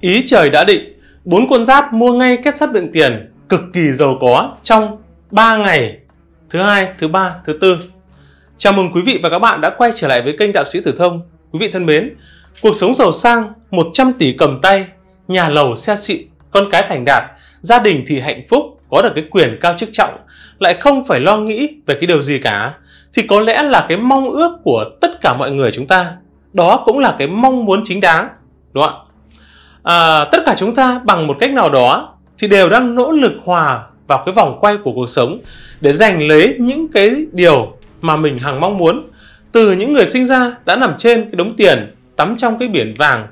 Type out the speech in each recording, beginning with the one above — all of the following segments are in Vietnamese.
Ý trời đã định, bốn con giáp mua ngay kết sắt đựng tiền cực kỳ giàu có trong 3 ngày thứ hai, thứ ba, thứ tư. Chào mừng quý vị và các bạn đã quay trở lại với kênh Đạo sĩ Tử Thông. Quý vị thân mến, cuộc sống giàu sang, 100 tỷ cầm tay, nhà lầu xe xịn, con cái thành đạt, gia đình thì hạnh phúc, có được cái quyền cao chức trọng, lại không phải lo nghĩ về cái điều gì cả, thì có lẽ là cái mong ước của tất cả mọi người chúng ta. Đó cũng là cái mong muốn chính đáng, đúng không ạ? à, tất cả chúng ta bằng một cách nào đó thì đều đang nỗ lực hòa vào cái vòng quay của cuộc sống để giành lấy những cái điều mà mình hằng mong muốn từ những người sinh ra đã nằm trên cái đống tiền tắm trong cái biển vàng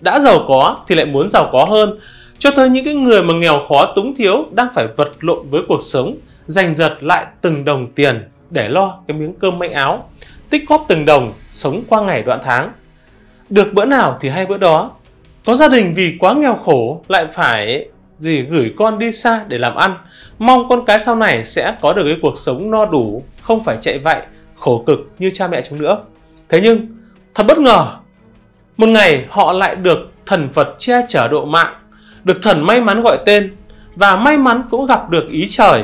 đã giàu có thì lại muốn giàu có hơn cho tới những cái người mà nghèo khó túng thiếu đang phải vật lộn với cuộc sống giành giật lại từng đồng tiền để lo cái miếng cơm manh áo tích góp từng đồng sống qua ngày đoạn tháng được bữa nào thì hay bữa đó có gia đình vì quá nghèo khổ lại phải gì gửi con đi xa để làm ăn, mong con cái sau này sẽ có được cái cuộc sống no đủ, không phải chạy vậy, khổ cực như cha mẹ chúng nữa. Thế nhưng, thật bất ngờ, một ngày họ lại được thần Phật che chở độ mạng, được thần may mắn gọi tên và may mắn cũng gặp được ý trời,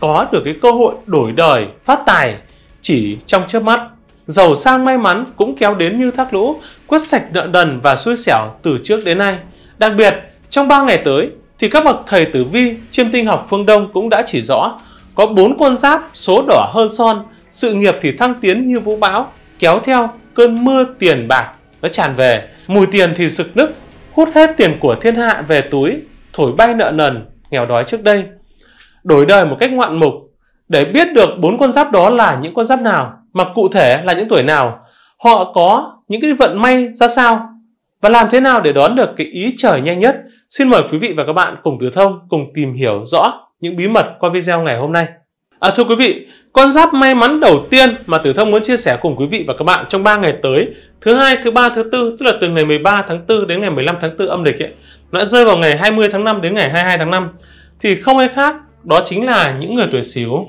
có được cái cơ hội đổi đời, phát tài chỉ trong chớp mắt. Giàu sang may mắn cũng kéo đến như thác lũ quét sạch nợ đần và xui xẻo từ trước đến nay. Đặc biệt, trong 3 ngày tới thì các bậc thầy tử vi chiêm tinh học phương Đông cũng đã chỉ rõ có bốn con giáp số đỏ hơn son, sự nghiệp thì thăng tiến như vũ bão, kéo theo cơn mưa tiền bạc nó tràn về, mùi tiền thì sực nức, hút hết tiền của thiên hạ về túi, thổi bay nợ nần, nghèo đói trước đây. Đổi đời một cách ngoạn mục, để biết được bốn con giáp đó là những con giáp nào, mà cụ thể là những tuổi nào, họ có những cái vận may ra sao và làm thế nào để đón được cái ý trời nhanh nhất. Xin mời quý vị và các bạn cùng tử Thông cùng tìm hiểu rõ những bí mật qua video ngày hôm nay. À, thưa quý vị, con giáp may mắn đầu tiên mà Tử Thông muốn chia sẻ cùng quý vị và các bạn trong 3 ngày tới, thứ hai, thứ ba, thứ tư, tức là từ ngày 13 tháng 4 đến ngày 15 tháng 4 âm lịch ấy, nó rơi vào ngày 20 tháng 5 đến ngày 22 tháng 5. Thì không ai khác, đó chính là những người tuổi xíu.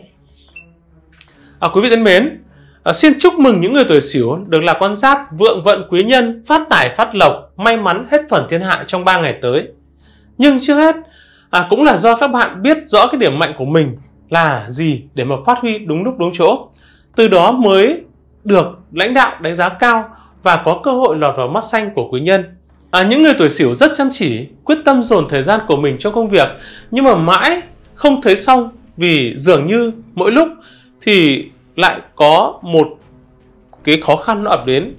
À, quý vị thân mến, À, xin chúc mừng những người tuổi Sửu được là quan giáp vượng vận quý nhân, phát tài phát lộc, may mắn hết phần thiên hạ trong 3 ngày tới. Nhưng chưa hết, à, cũng là do các bạn biết rõ cái điểm mạnh của mình là gì để mà phát huy đúng lúc đúng chỗ. Từ đó mới được lãnh đạo đánh giá cao và có cơ hội lọt vào mắt xanh của quý nhân. À, những người tuổi Sửu rất chăm chỉ, quyết tâm dồn thời gian của mình cho công việc nhưng mà mãi không thấy xong vì dường như mỗi lúc thì lại có một cái khó khăn nó ập đến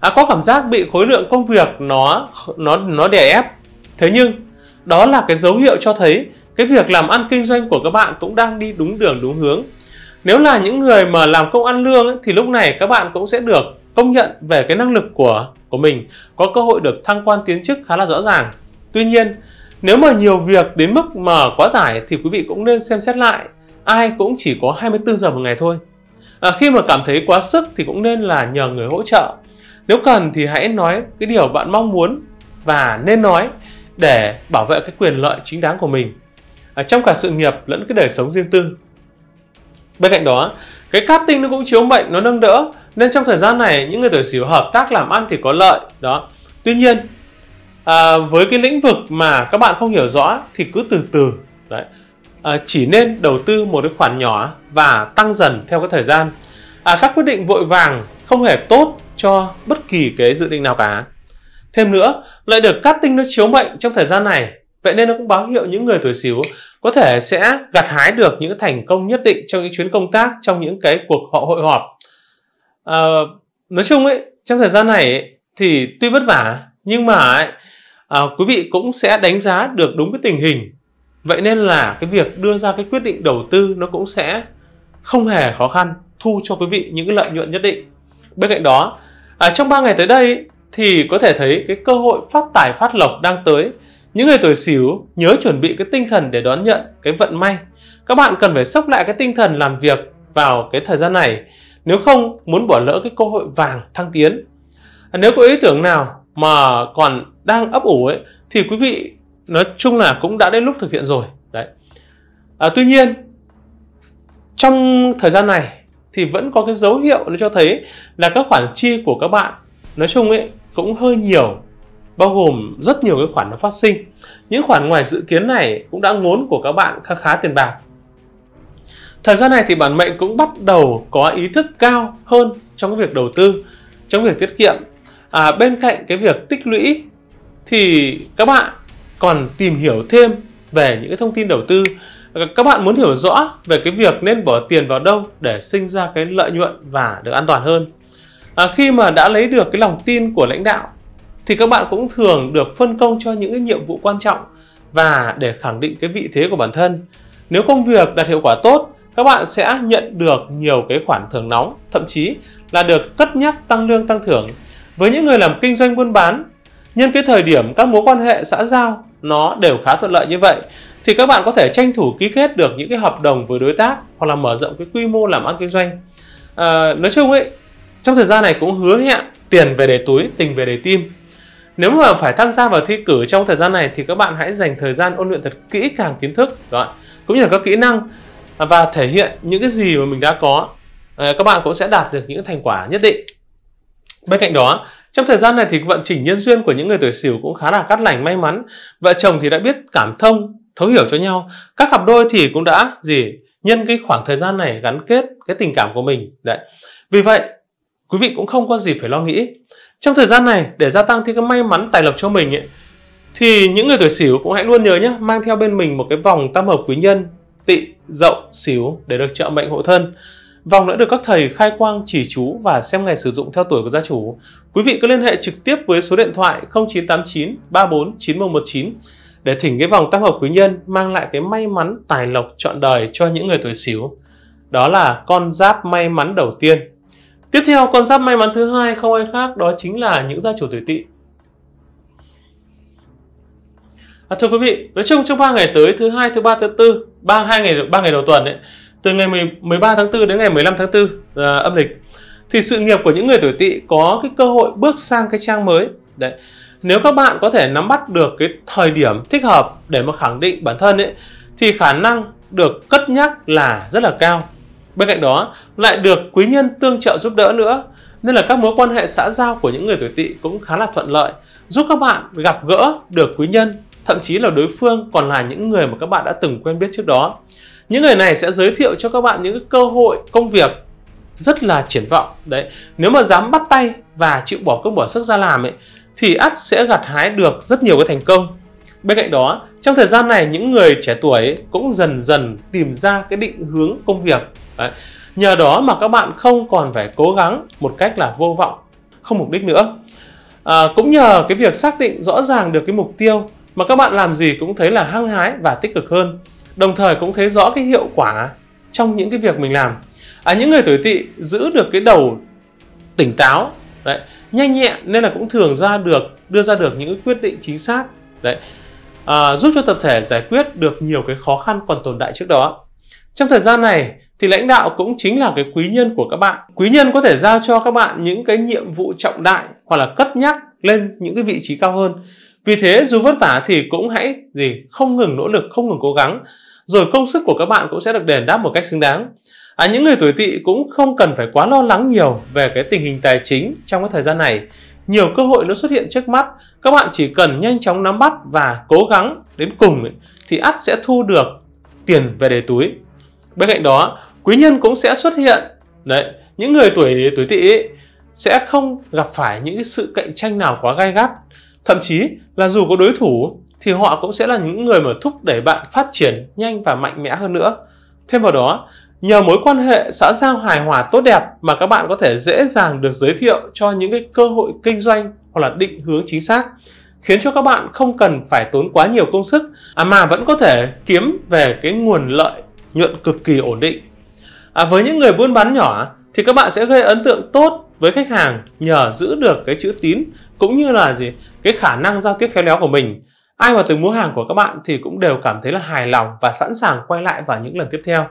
à, có cảm giác bị khối lượng công việc nó nó nó đè ép thế nhưng đó là cái dấu hiệu cho thấy cái việc làm ăn kinh doanh của các bạn cũng đang đi đúng đường đúng hướng nếu là những người mà làm công ăn lương ấy, thì lúc này các bạn cũng sẽ được công nhận về cái năng lực của của mình có cơ hội được thăng quan tiến chức khá là rõ ràng tuy nhiên nếu mà nhiều việc đến mức mà quá tải thì quý vị cũng nên xem xét lại ai cũng chỉ có 24 giờ một ngày thôi à, khi mà cảm thấy quá sức thì cũng nên là nhờ người hỗ trợ nếu cần thì hãy nói cái điều bạn mong muốn và nên nói để bảo vệ cái quyền lợi chính đáng của mình à, trong cả sự nghiệp lẫn cái đời sống riêng tư bên cạnh đó cái casting nó cũng chiếu mệnh nó nâng đỡ nên trong thời gian này những người tuổi xỉu hợp tác làm ăn thì có lợi đó tuy nhiên à, với cái lĩnh vực mà các bạn không hiểu rõ thì cứ từ từ đấy à, chỉ nên đầu tư một cái khoản nhỏ và tăng dần theo cái thời gian à, các quyết định vội vàng không hề tốt cho bất kỳ cái dự định nào cả thêm nữa lại được cắt tinh nó chiếu mệnh trong thời gian này vậy nên nó cũng báo hiệu những người tuổi xíu có thể sẽ gặt hái được những thành công nhất định trong những chuyến công tác trong những cái cuộc họ hội họp à, nói chung ấy trong thời gian này ấy, thì tuy vất vả nhưng mà ấy, à, quý vị cũng sẽ đánh giá được đúng cái tình hình Vậy nên là cái việc đưa ra cái quyết định đầu tư nó cũng sẽ không hề khó khăn thu cho quý vị những cái lợi nhuận nhất định. Bên cạnh đó, à, trong 3 ngày tới đây thì có thể thấy cái cơ hội phát tài phát lộc đang tới. Những người tuổi xỉu nhớ chuẩn bị cái tinh thần để đón nhận cái vận may. Các bạn cần phải sốc lại cái tinh thần làm việc vào cái thời gian này. Nếu không muốn bỏ lỡ cái cơ hội vàng thăng tiến. À, nếu có ý tưởng nào mà còn đang ấp ủ ấy, thì quý vị nói chung là cũng đã đến lúc thực hiện rồi đấy à, tuy nhiên trong thời gian này thì vẫn có cái dấu hiệu nó cho thấy là các khoản chi của các bạn nói chung ấy cũng hơi nhiều bao gồm rất nhiều cái khoản nó phát sinh những khoản ngoài dự kiến này cũng đã ngốn của các bạn khá khá tiền bạc thời gian này thì bản mệnh cũng bắt đầu có ý thức cao hơn trong cái việc đầu tư trong việc tiết kiệm à, bên cạnh cái việc tích lũy thì các bạn còn tìm hiểu thêm về những cái thông tin đầu tư các bạn muốn hiểu rõ về cái việc nên bỏ tiền vào đâu để sinh ra cái lợi nhuận và được an toàn hơn à, khi mà đã lấy được cái lòng tin của lãnh đạo thì các bạn cũng thường được phân công cho những cái nhiệm vụ quan trọng và để khẳng định cái vị thế của bản thân nếu công việc đạt hiệu quả tốt các bạn sẽ nhận được nhiều cái khoản thưởng nóng thậm chí là được cất nhắc tăng lương tăng thưởng với những người làm kinh doanh buôn bán nhân cái thời điểm các mối quan hệ xã giao nó đều khá thuận lợi như vậy thì các bạn có thể tranh thủ ký kết được những cái hợp đồng với đối tác hoặc là mở rộng cái quy mô làm ăn kinh doanh à, nói chung ấy trong thời gian này cũng hứa hẹn tiền về để túi tình về để tim nếu mà phải tham gia vào thi cử trong thời gian này thì các bạn hãy dành thời gian ôn luyện thật kỹ càng kiến thức rồi cũng như là các kỹ năng à, và thể hiện những cái gì mà mình đã có à, các bạn cũng sẽ đạt được những thành quả nhất định bên cạnh đó trong thời gian này thì vận trình nhân duyên của những người tuổi Sửu cũng khá là cát lành may mắn. Vợ chồng thì đã biết cảm thông, thấu hiểu cho nhau. Các cặp đôi thì cũng đã gì nhân cái khoảng thời gian này gắn kết cái tình cảm của mình. Đấy. Vì vậy, quý vị cũng không có gì phải lo nghĩ. Trong thời gian này để gia tăng thêm cái may mắn tài lộc cho mình ấy, thì những người tuổi Sửu cũng hãy luôn nhớ nhé, mang theo bên mình một cái vòng tam hợp quý nhân, Tị, Dậu, Sửu để được trợ mệnh hộ thân. Vòng đã được các thầy khai quang chỉ chú và xem ngày sử dụng theo tuổi của gia chủ. Quý vị cứ liên hệ trực tiếp với số điện thoại 0989 34 9119 để thỉnh cái vòng tam hợp quý nhân mang lại cái may mắn tài lộc trọn đời cho những người tuổi xíu. Đó là con giáp may mắn đầu tiên. Tiếp theo con giáp may mắn thứ hai không ai khác đó chính là những gia chủ tuổi tỵ. À, thưa quý vị, nói chung trong 3 ngày tới thứ hai, thứ ba, thứ tư, ba hai ngày ba ngày đầu tuần ấy từ ngày 13 tháng 4 đến ngày 15 tháng 4 à, âm lịch thì sự nghiệp của những người tuổi tỵ có cái cơ hội bước sang cái trang mới đấy nếu các bạn có thể nắm bắt được cái thời điểm thích hợp để mà khẳng định bản thân ấy thì khả năng được cất nhắc là rất là cao bên cạnh đó lại được quý nhân tương trợ giúp đỡ nữa nên là các mối quan hệ xã giao của những người tuổi tỵ cũng khá là thuận lợi giúp các bạn gặp gỡ được quý nhân thậm chí là đối phương còn là những người mà các bạn đã từng quen biết trước đó những người này sẽ giới thiệu cho các bạn những cơ hội công việc rất là triển vọng đấy nếu mà dám bắt tay và chịu bỏ công bỏ sức ra làm ấy thì ắt sẽ gặt hái được rất nhiều cái thành công bên cạnh đó trong thời gian này những người trẻ tuổi cũng dần dần tìm ra cái định hướng công việc đấy. nhờ đó mà các bạn không còn phải cố gắng một cách là vô vọng không mục đích nữa à, cũng nhờ cái việc xác định rõ ràng được cái mục tiêu mà các bạn làm gì cũng thấy là hăng hái và tích cực hơn đồng thời cũng thấy rõ cái hiệu quả trong những cái việc mình làm à, những người tuổi tỵ giữ được cái đầu tỉnh táo đấy, nhanh nhẹn nên là cũng thường ra được đưa ra được những quyết định chính xác đấy à, giúp cho tập thể giải quyết được nhiều cái khó khăn còn tồn tại trước đó trong thời gian này thì lãnh đạo cũng chính là cái quý nhân của các bạn quý nhân có thể giao cho các bạn những cái nhiệm vụ trọng đại hoặc là cất nhắc lên những cái vị trí cao hơn vì thế dù vất vả thì cũng hãy gì không ngừng nỗ lực, không ngừng cố gắng, rồi công sức của các bạn cũng sẽ được đền đáp một cách xứng đáng. À, những người tuổi tỵ cũng không cần phải quá lo lắng nhiều về cái tình hình tài chính trong cái thời gian này. Nhiều cơ hội nó xuất hiện trước mắt, các bạn chỉ cần nhanh chóng nắm bắt và cố gắng đến cùng ấy, thì ắt sẽ thu được tiền về đầy túi. Bên cạnh đó, quý nhân cũng sẽ xuất hiện. Đấy, những người tuổi tuổi tỵ sẽ không gặp phải những sự cạnh tranh nào quá gai gắt Thậm chí là dù có đối thủ thì họ cũng sẽ là những người mà thúc đẩy bạn phát triển nhanh và mạnh mẽ hơn nữa. Thêm vào đó, nhờ mối quan hệ xã giao hài hòa tốt đẹp mà các bạn có thể dễ dàng được giới thiệu cho những cái cơ hội kinh doanh hoặc là định hướng chính xác khiến cho các bạn không cần phải tốn quá nhiều công sức à mà vẫn có thể kiếm về cái nguồn lợi nhuận cực kỳ ổn định. À, với những người buôn bán nhỏ thì các bạn sẽ gây ấn tượng tốt với khách hàng nhờ giữ được cái chữ tín cũng như là gì cái khả năng giao tiếp khéo léo của mình ai mà từng mua hàng của các bạn thì cũng đều cảm thấy là hài lòng và sẵn sàng quay lại vào những lần tiếp theo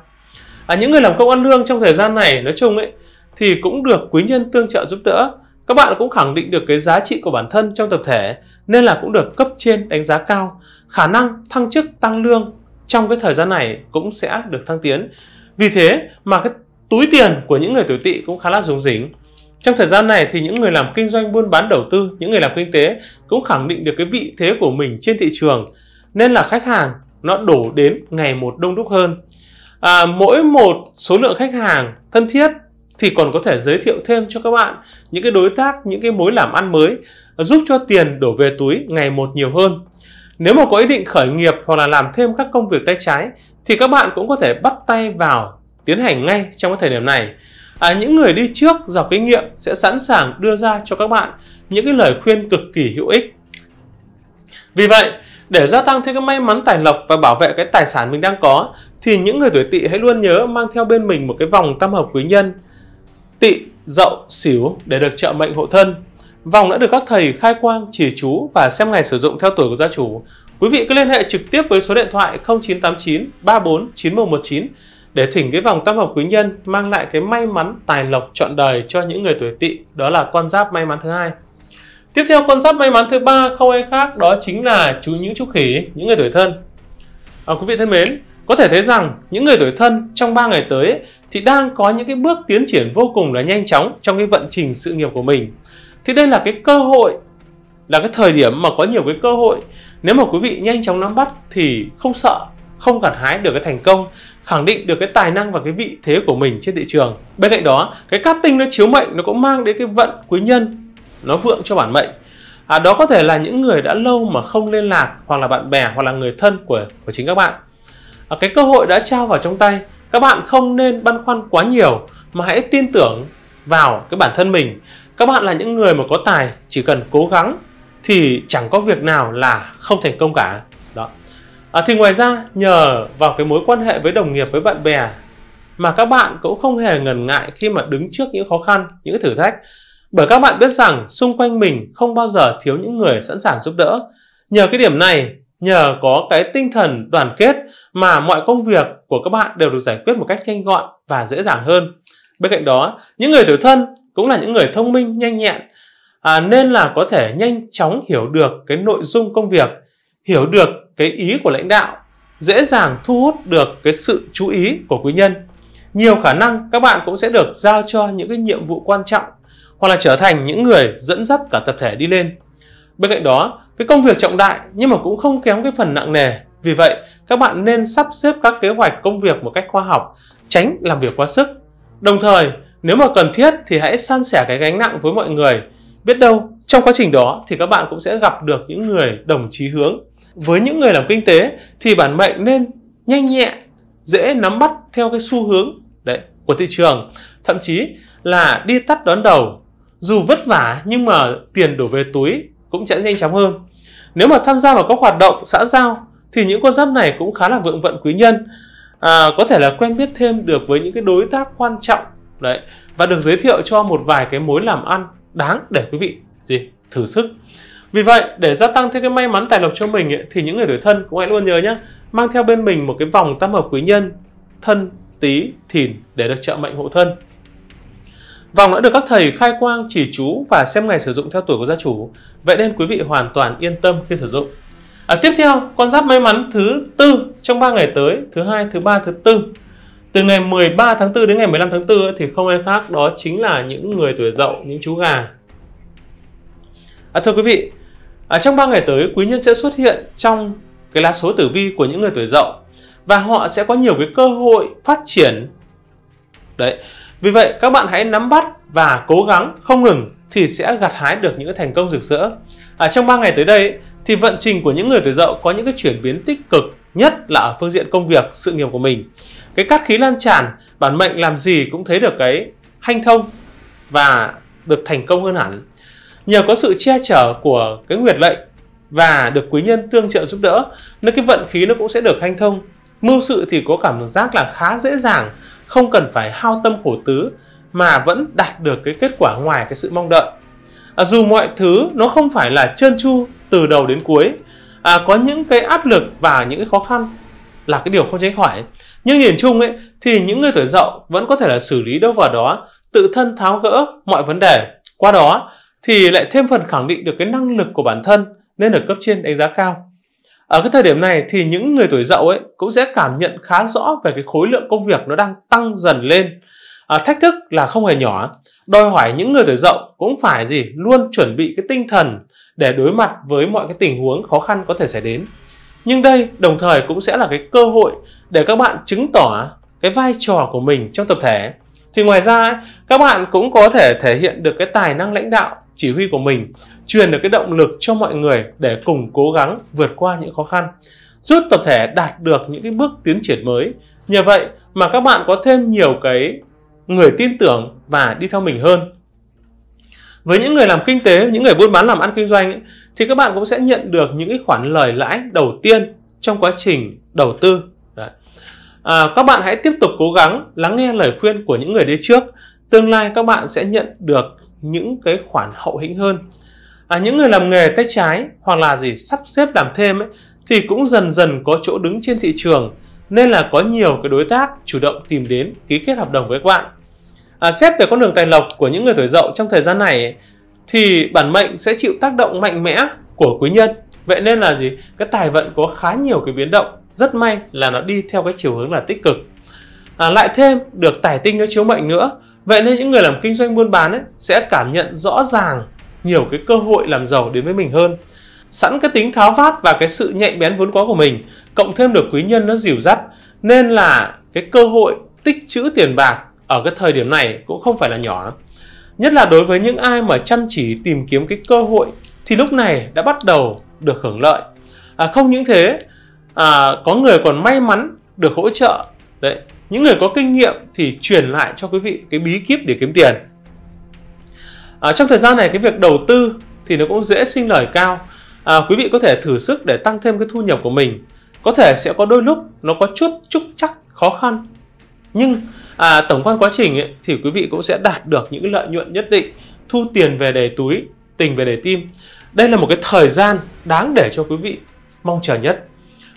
à, những người làm công ăn lương trong thời gian này nói chung ấy thì cũng được quý nhân tương trợ giúp đỡ các bạn cũng khẳng định được cái giá trị của bản thân trong tập thể nên là cũng được cấp trên đánh giá cao khả năng thăng chức tăng lương trong cái thời gian này cũng sẽ được thăng tiến vì thế mà cái túi tiền của những người tuổi tỵ cũng khá là rủng rỉnh trong thời gian này thì những người làm kinh doanh buôn bán đầu tư những người làm kinh tế cũng khẳng định được cái vị thế của mình trên thị trường nên là khách hàng nó đổ đến ngày một đông đúc hơn à, mỗi một số lượng khách hàng thân thiết thì còn có thể giới thiệu thêm cho các bạn những cái đối tác những cái mối làm ăn mới giúp cho tiền đổ về túi ngày một nhiều hơn nếu mà có ý định khởi nghiệp hoặc là làm thêm các công việc tay trái thì các bạn cũng có thể bắt tay vào tiến hành ngay trong cái thời điểm này à, những người đi trước dọc kinh nghiệm sẽ sẵn sàng đưa ra cho các bạn những cái lời khuyên cực kỳ hữu ích vì vậy để gia tăng thêm cái may mắn tài lộc và bảo vệ cái tài sản mình đang có thì những người tuổi tỵ hãy luôn nhớ mang theo bên mình một cái vòng tam hợp quý nhân tỵ dậu xỉu để được trợ mệnh hộ thân vòng đã được các thầy khai quang chỉ chú và xem ngày sử dụng theo tuổi của gia chủ quý vị cứ liên hệ trực tiếp với số điện thoại 0989 34 9119 để thỉnh cái vòng tam hợp quý nhân mang lại cái may mắn tài lộc trọn đời cho những người tuổi tỵ đó là con giáp may mắn thứ hai tiếp theo con giáp may mắn thứ ba không ai khác đó chính là chú những chú khỉ những người tuổi thân à, quý vị thân mến có thể thấy rằng những người tuổi thân trong 3 ngày tới thì đang có những cái bước tiến triển vô cùng là nhanh chóng trong cái vận trình sự nghiệp của mình thì đây là cái cơ hội là cái thời điểm mà có nhiều cái cơ hội nếu mà quý vị nhanh chóng nắm bắt thì không sợ không gặt hái được cái thành công khẳng định được cái tài năng và cái vị thế của mình trên thị trường bên cạnh đó cái cát tinh nó chiếu mệnh nó cũng mang đến cái vận quý nhân nó vượng cho bản mệnh à, đó có thể là những người đã lâu mà không liên lạc hoặc là bạn bè hoặc là người thân của của chính các bạn à, cái cơ hội đã trao vào trong tay các bạn không nên băn khoăn quá nhiều mà hãy tin tưởng vào cái bản thân mình các bạn là những người mà có tài chỉ cần cố gắng thì chẳng có việc nào là không thành công cả à, thì ngoài ra nhờ vào cái mối quan hệ với đồng nghiệp với bạn bè mà các bạn cũng không hề ngần ngại khi mà đứng trước những khó khăn những thử thách bởi các bạn biết rằng xung quanh mình không bao giờ thiếu những người sẵn sàng giúp đỡ nhờ cái điểm này nhờ có cái tinh thần đoàn kết mà mọi công việc của các bạn đều được giải quyết một cách nhanh gọn và dễ dàng hơn bên cạnh đó những người tuổi thân cũng là những người thông minh nhanh nhẹn à, nên là có thể nhanh chóng hiểu được cái nội dung công việc hiểu được cái ý của lãnh đạo dễ dàng thu hút được cái sự chú ý của quý nhân nhiều khả năng các bạn cũng sẽ được giao cho những cái nhiệm vụ quan trọng hoặc là trở thành những người dẫn dắt cả tập thể đi lên bên cạnh đó cái công việc trọng đại nhưng mà cũng không kém cái phần nặng nề vì vậy các bạn nên sắp xếp các kế hoạch công việc một cách khoa học tránh làm việc quá sức đồng thời nếu mà cần thiết thì hãy san sẻ cái gánh nặng với mọi người biết đâu trong quá trình đó thì các bạn cũng sẽ gặp được những người đồng chí hướng với những người làm kinh tế thì bản mệnh nên nhanh nhẹ dễ nắm bắt theo cái xu hướng đấy của thị trường thậm chí là đi tắt đón đầu dù vất vả nhưng mà tiền đổ về túi cũng sẽ nhanh chóng hơn nếu mà tham gia vào các hoạt động xã giao thì những con giáp này cũng khá là vượng vận quý nhân à, có thể là quen biết thêm được với những cái đối tác quan trọng đấy và được giới thiệu cho một vài cái mối làm ăn đáng để quý vị gì thử sức vì vậy, để gia tăng thêm cái may mắn tài lộc cho mình ấy, thì những người tuổi thân cũng hãy luôn nhớ nhé, mang theo bên mình một cái vòng tam hợp quý nhân thân, tý, thìn để được trợ mệnh hộ thân. Vòng đã được các thầy khai quang chỉ chú và xem ngày sử dụng theo tuổi của gia chủ. Vậy nên quý vị hoàn toàn yên tâm khi sử dụng. À, tiếp theo, con giáp may mắn thứ tư trong 3 ngày tới, thứ hai, thứ ba, thứ tư. Từ ngày 13 tháng 4 đến ngày 15 tháng 4 thì không ai khác đó chính là những người tuổi dậu, những chú gà. À, thưa quý vị, ở à, trong 3 ngày tới quý nhân sẽ xuất hiện trong cái lá số tử vi của những người tuổi dậu và họ sẽ có nhiều cái cơ hội phát triển đấy vì vậy các bạn hãy nắm bắt và cố gắng không ngừng thì sẽ gặt hái được những cái thành công rực rỡ ở à, trong 3 ngày tới đây thì vận trình của những người tuổi dậu có những cái chuyển biến tích cực nhất là ở phương diện công việc sự nghiệp của mình cái cát khí lan tràn bản mệnh làm gì cũng thấy được cái hanh thông và được thành công hơn hẳn nhờ có sự che chở của cái nguyệt lệnh và được quý nhân tương trợ giúp đỡ nên cái vận khí nó cũng sẽ được hanh thông mưu sự thì có cảm giác là khá dễ dàng không cần phải hao tâm khổ tứ mà vẫn đạt được cái kết quả ngoài cái sự mong đợi à, dù mọi thứ nó không phải là trơn tru từ đầu đến cuối à, có những cái áp lực và những cái khó khăn là cái điều không tránh khỏi nhưng nhìn chung ấy thì những người tuổi dậu vẫn có thể là xử lý đâu vào đó tự thân tháo gỡ mọi vấn đề qua đó thì lại thêm phần khẳng định được cái năng lực của bản thân nên được cấp trên đánh giá cao. Ở cái thời điểm này thì những người tuổi dậu ấy cũng sẽ cảm nhận khá rõ về cái khối lượng công việc nó đang tăng dần lên. À, thách thức là không hề nhỏ, đòi hỏi những người tuổi dậu cũng phải gì luôn chuẩn bị cái tinh thần để đối mặt với mọi cái tình huống khó khăn có thể xảy đến. Nhưng đây đồng thời cũng sẽ là cái cơ hội để các bạn chứng tỏ cái vai trò của mình trong tập thể. Thì ngoài ra các bạn cũng có thể thể hiện được cái tài năng lãnh đạo chỉ huy của mình truyền được cái động lực cho mọi người để cùng cố gắng vượt qua những khó khăn giúp tập thể đạt được những cái bước tiến triển mới nhờ vậy mà các bạn có thêm nhiều cái người tin tưởng và đi theo mình hơn với những người làm kinh tế những người buôn bán làm ăn kinh doanh ấy, thì các bạn cũng sẽ nhận được những cái khoản lời lãi đầu tiên trong quá trình đầu tư Đấy. À, các bạn hãy tiếp tục cố gắng lắng nghe lời khuyên của những người đi trước tương lai các bạn sẽ nhận được những cái khoản hậu hĩnh hơn à, những người làm nghề tay trái hoặc là gì sắp xếp làm thêm ấy, thì cũng dần dần có chỗ đứng trên thị trường nên là có nhiều cái đối tác chủ động tìm đến ký kết hợp đồng với các bạn à, xét về con đường tài lộc của những người tuổi dậu trong thời gian này ấy, thì bản mệnh sẽ chịu tác động mạnh mẽ của quý nhân vậy nên là gì cái tài vận có khá nhiều cái biến động rất may là nó đi theo cái chiều hướng là tích cực à, lại thêm được tài tinh nó chiếu mệnh nữa Vậy nên những người làm kinh doanh buôn bán ấy, sẽ cảm nhận rõ ràng nhiều cái cơ hội làm giàu đến với mình hơn. Sẵn cái tính tháo vát và cái sự nhạy bén vốn có của mình, cộng thêm được quý nhân nó dìu dắt, nên là cái cơ hội tích trữ tiền bạc ở cái thời điểm này cũng không phải là nhỏ. Nhất là đối với những ai mà chăm chỉ tìm kiếm cái cơ hội thì lúc này đã bắt đầu được hưởng lợi. À, không những thế, à, có người còn may mắn được hỗ trợ đấy những người có kinh nghiệm thì truyền lại cho quý vị cái bí kíp để kiếm tiền à, trong thời gian này cái việc đầu tư thì nó cũng dễ sinh lời cao à, quý vị có thể thử sức để tăng thêm cái thu nhập của mình có thể sẽ có đôi lúc nó có chút chút chắc khó khăn nhưng à, tổng quan quá trình ấy, thì quý vị cũng sẽ đạt được những lợi nhuận nhất định thu tiền về đầy túi tình về đầy tim đây là một cái thời gian đáng để cho quý vị mong chờ nhất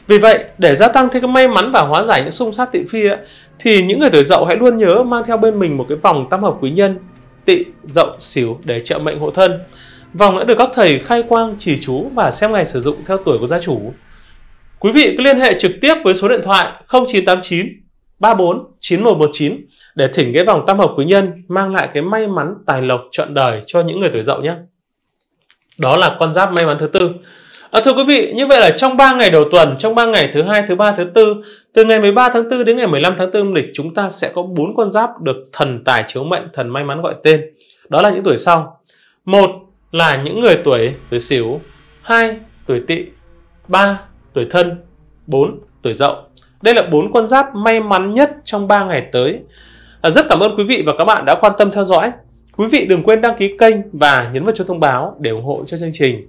vì vậy, để gia tăng thêm cái may mắn và hóa giải những xung sát tị phi ấy, thì những người tuổi dậu hãy luôn nhớ mang theo bên mình một cái vòng tam hợp quý nhân tị dậu xỉu để trợ mệnh hộ thân. Vòng đã được các thầy khai quang chỉ chú và xem ngày sử dụng theo tuổi của gia chủ. Quý vị cứ liên hệ trực tiếp với số điện thoại 0989 34 9119 để thỉnh cái vòng tam hợp quý nhân mang lại cái may mắn tài lộc trọn đời cho những người tuổi dậu nhé. Đó là con giáp may mắn thứ tư. À, thưa quý vị, như vậy là trong 3 ngày đầu tuần, trong 3 ngày thứ hai, thứ ba, thứ tư, từ ngày 13 tháng 4 đến ngày 15 tháng 4 âm lịch chúng ta sẽ có bốn con giáp được thần tài chiếu mệnh, thần may mắn gọi tên. Đó là những tuổi sau. Một là những người tuổi tuổi Sửu, hai tuổi Tỵ, ba tuổi Thân, bốn tuổi Dậu. Đây là bốn con giáp may mắn nhất trong 3 ngày tới. À, rất cảm ơn quý vị và các bạn đã quan tâm theo dõi. Quý vị đừng quên đăng ký kênh và nhấn vào chuông thông báo để ủng hộ cho chương trình.